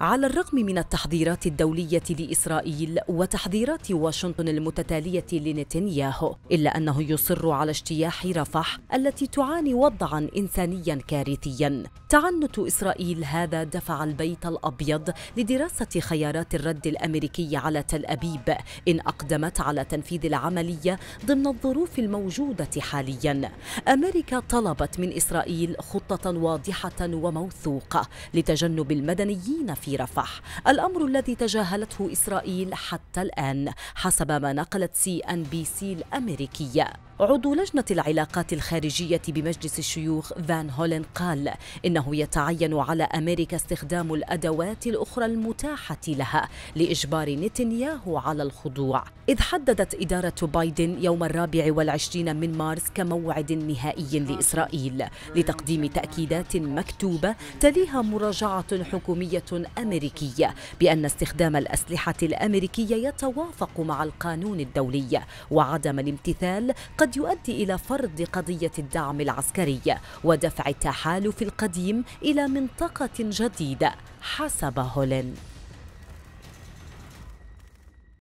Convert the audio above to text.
على الرغم من التحذيرات الدولية لإسرائيل وتحذيرات واشنطن المتتالية لنتنياهو إلا أنه يصر على اجتياح رفح التي تعاني وضعا إنسانيا كارثيا تعنت إسرائيل هذا دفع البيت الأبيض لدراسة خيارات الرد الأمريكي على تل أبيب إن أقدمت على تنفيذ العملية ضمن الظروف الموجودة حاليا أمريكا طلبت من إسرائيل خطة واضحة وموثوقة لتجنب المدنيين في رفح الأمر الذي تجاهلته إسرائيل حتى الآن حسب ما نقلت سي أن بي سي الأمريكية عضو لجنة العلاقات الخارجية بمجلس الشيوخ فان هولن قال إنه يتعين على أمريكا استخدام الأدوات الأخرى المتاحة لها لإجبار نتنياهو على الخضوع إذ حددت إدارة بايدن يوم الرابع والعشرين من مارس كموعد نهائي لإسرائيل لتقديم تأكيدات مكتوبة تليها مراجعة حكومية أمريكية بأن استخدام الأسلحة الأمريكية يتوافق مع القانون الدولي وعدم الامتثال قد يؤدي إلى فرض قضية الدعم العسكري ودفع التحالف القديم إلى منطقة جديدة حسب هولين